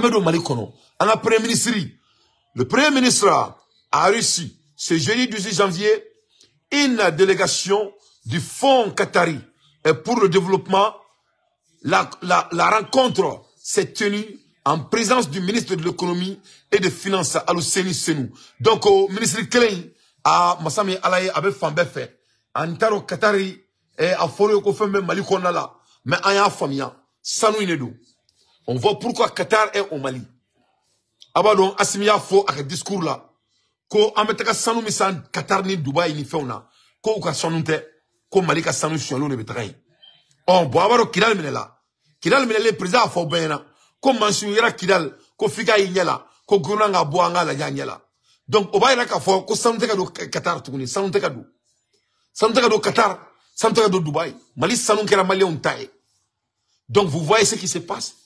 Malikono, à le premier ministre a reçu ce jeudi 18 janvier une délégation du fonds qatari pour le développement. La, rencontre s'est tenue en présence du ministre de l'économie et des finances à Senou. Donc le ministre Klein a Masami Alaye avec Fambefe. Antaro Qatari et a Kofembe au Mais aya famia. Sanou Inedou. On voit pourquoi Qatar est au Mali. Abadon Asimia fo a discours là. Ko ametaka sanu misan Qatar ni Dubaï ni feuna. Ko ka sanu te. Ko Mali ka sanu sholo betrain betakai. On bo abaro kidal minela. Kidal minela président fo bena. Ko mansu yara kidal. Ko fika yinyela. Ko gunanga la yanyela. Donc obayra ka fo ko te ka do Qatar tukuni. Sanu te ka do. do Qatar. Sanu te do Dubaï. Mali Salon kera on taille. Donc vous voyez ce qui se passe.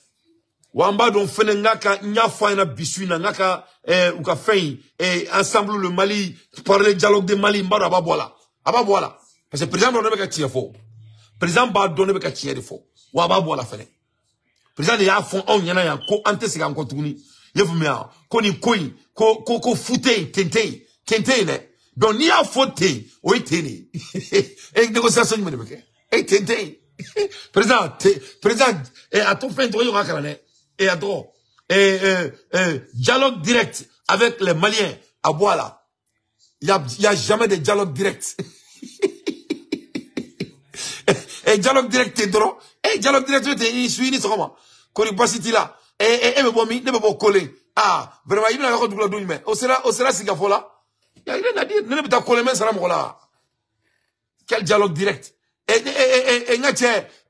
wa an b'a dɔn fɛnɛ n bisu na n ka ka ɛɛ u ensemble le mali parler dialogue de mali n b'a dɔn a b'a parce que président dɔn ka tiɲɛ fɔ président b'a dɔn ka tiɲɛ de fɔ wa b'a bɔ a président y'a fɔ anw ɲɛna yan ko an tɛ segin an kɔ ye faamuya ko ko in ko ko ko fu tɛ yen ten tɛ n'i y'a fɔ ten o e négociation jumɛn de bɛ kɛ e ten président président ɛ eh, a to fɛn tɔgɔ ye ka kalan et à droit. Et, dialogue direct avec les Maliens à Boala. Il n'y a, y a jamais de dialogue direct. et dialogue direct t'es droit. Et dialogue direct t'es ni suis ni comment. Kori basiti là. Et et me bon mi, ne me bon collé. Ah, vraiment il n'a pas de double mais. Au sera au sera Singapour là. Il a dit ne me ta coller mais sera là. Quel dialogue direct. Et et et et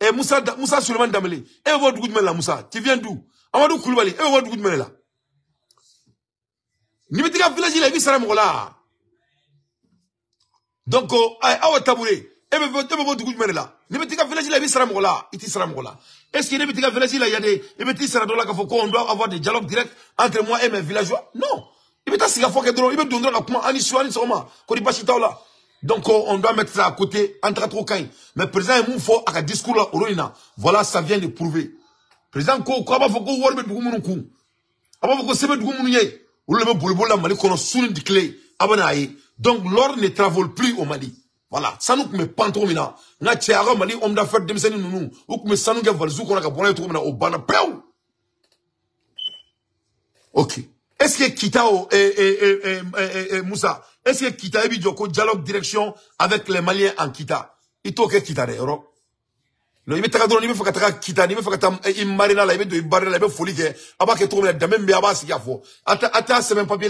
et Moussa Moussa Suleiman Dameli. Et votre double la Moussa, tu viens d'où Amadou Koulibaly e eh, wa dugu jumɛn la n'i bɛ t'i ka village la i bɛ sara mɔgɔ donc ayi aw tabure e bɛ e bɛ bɔ dugu jumɛn de la n'i bɛ t'i village la i bɛ sara mɔgɔ la i tɛ sara est ce que ne bɛ t'i ka village la yan de i bɛ t'i sara dɔ la k'a fɔ ko on doit avoir des dialogues directs entre moi et mes villageois non i bɛ taa sigi il kɛ dɔrɔn i il don dɔrɔn ka kuma ani su ani sɔgɔma ko ni basi t'aw la donc euh, on doit mettre ça à côté entre taga cogo ka mais président ye mun fɔ a discours la o voilà ça vient de prouver président ko donc l'or ne travaille plus au mali voilà ça nous met na tiara mali homme d'affaires ok est ce que kita et, est ce que kita dialogue direction avec les maliens en kita Il kita i bɛ taga dɔrɔn n'i bɛ fɛ ka taga kita n'i bɛ fɛ ka taa i marina la i bɛ don i barina la i bɛ foli kɛ a b'a kɛ cogo min na dɛmɛ min bɛ a c'est sigi a fɔ a t'a a t'a sɛbɛn papier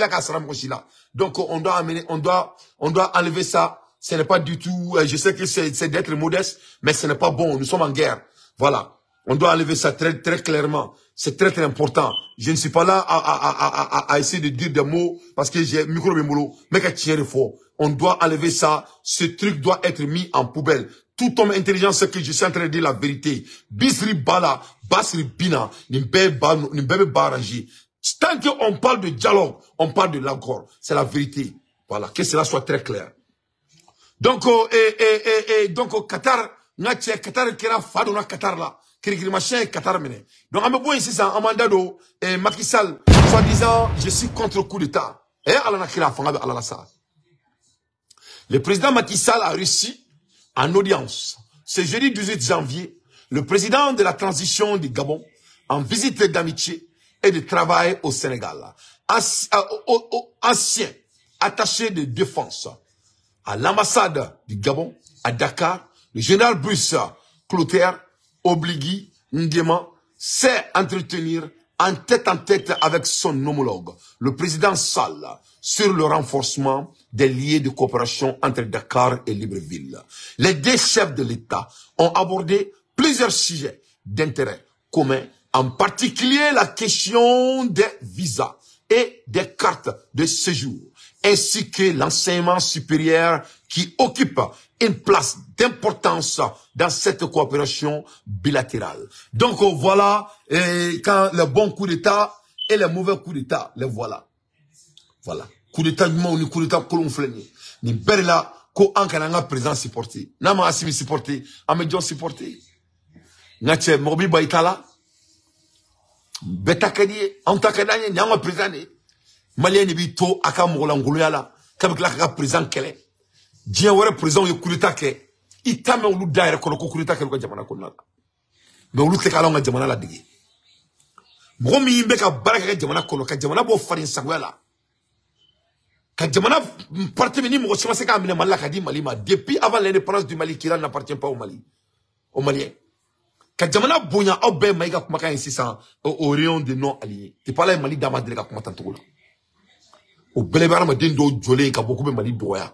donc on doit amener on doit on doit enlever ça ce n'est pas du tout euh, je sais que c'est c'est d'être modeste mais ce n'est pas bon nous sommes en guerre voilà on doit enlever ça très très clairement c'est très très important je ne suis pas là à à à à à essayer de dire des mots parce que j'ai micro bɛ n Mais n bɛ ka on doit enlever ça ce truc doit être mis en poubelle tout homme intelligent sait que je suis en train de dire la vérité. Bisri Bala, Basri Bina, Bebe Baranji. Tant qu'on parle de dialogue, on parle de l'accord. C'est la vérité. Voilà, que cela soit très clair. Donc, euh, et, et, donc au Qatar, Qatar qui est fado Qatar là. Kirikirimashin Qatar mené. Donc, on me ici, ça, Amanda et Macky soi-disant, je suis contre coup d'État. Et la Sa. Le président Macky a réussi en audience. Ce jeudi 18 janvier, le président de la transition du Gabon, en visite d'amitié et de travail au Sénégal, euh, ancien attaché de défense à l'ambassade du Gabon, à Dakar, le général Bruce Clotaire Obligui Nguema sait entretenir en tête en tête avec son homologue, le président Sall, sur le renforcement des liens de coopération entre Dakar et Libreville. Les deux chefs de l'État ont abordé plusieurs sujets d'intérêt commun, en particulier la question des visas et des cartes de séjour, ainsi que l'enseignement supérieur qui occupe une place d'importance dans cette coopération bilatérale. Donc voilà, et quand le bon coup d'État et le mauvais coup d'État, les voilà. Voilà. Coup d'État ɲumanw ni coup d'État que l'on bɛɛ de la ko an kana président supporter Nama ma Asimi supporter an bɛ jɔn supporter n ka cɛ mɔgɔ b'i ban i ta la bɛɛ ta ka b'i to a ka mɔgɔlankolonya la k'a bɛ k'a présent diɲɛ wɛrɛ président ye kulita kɛ i ta mɛn olu da yɛrɛ kɔnɔ ko kulita kɛ u ka jamana kɔnɔna la mɛ olu tɛ ka anw ka jamana ladege mɔgɔ min bɛ ka baara kɛ ka jamana kɔnɔ ka jamana bɔ farin sagoya la ka jamana parti ni mɔgɔ si ma se k'a minɛ mali la ka di mali ma depuis avant l'indépendance du mali kira n'appartient pas au mali au malien ka jamana bonya aw bɛɛ ma i ka kumakan ye sisan euh, au rayon de non alliés depuis ala ye mali d'a ma deli ka kuma tan cogo la o bɛɛ bɛ adamaden dɔw jɔlen ka bɔ k'u bɛ mali dɔgɔya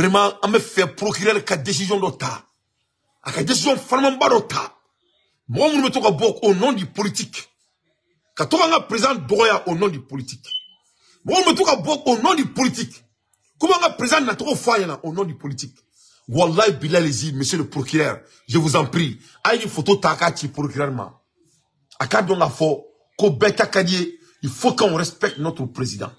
Vraiment, à me procurer procurer la décision de ta. décision décision faramanba dɔ ta. Moi, on me au nom du politique. Quand tu an présenter président droit au nom du politique. Moi, je me trouve au nom du politique. Comment on présente président nacogo au nom du politique. Wallahi bilalahi monsieur le procureur, je vous en prie, Aïe, photo ta il faut qu'on respecte notre président.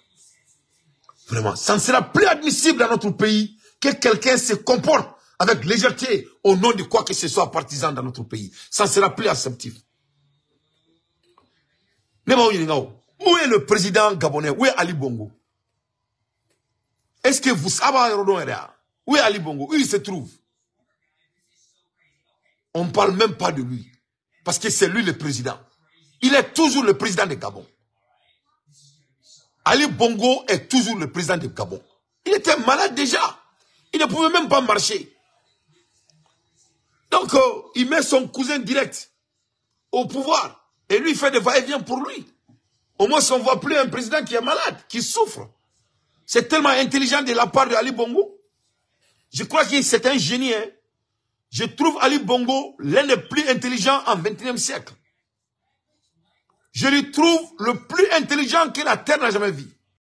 Vraiment, ça ne sera plus admissible dans notre pays que quelqu'un se comporte avec légèreté au nom de quoi que ce soit partisan dans notre pays. Ça ne sera plus acceptif. Où est le président gabonais Où est Ali Bongo Est-ce que vous savez Où est Ali Bongo Où il se trouve On ne parle même pas de lui. Parce que c'est lui le président. Il est toujours le président de Gabon. Ali Bongo est toujours le président de Gabon. Il était malade déjà. Il ne pouvait même pas marcher. Donc, euh, il met son cousin direct au pouvoir. Et lui fait des va-et-vient pour lui. Au moins, on ne voit plus un président qui est malade, qui souffre. C'est tellement intelligent de la part de Ali Bongo. Je crois que c'est un génie. Hein. Je trouve Ali Bongo l'un des plus intelligents en 21e siècle. Je lui trouve le plus intelligent que la Terre n'a jamais vu.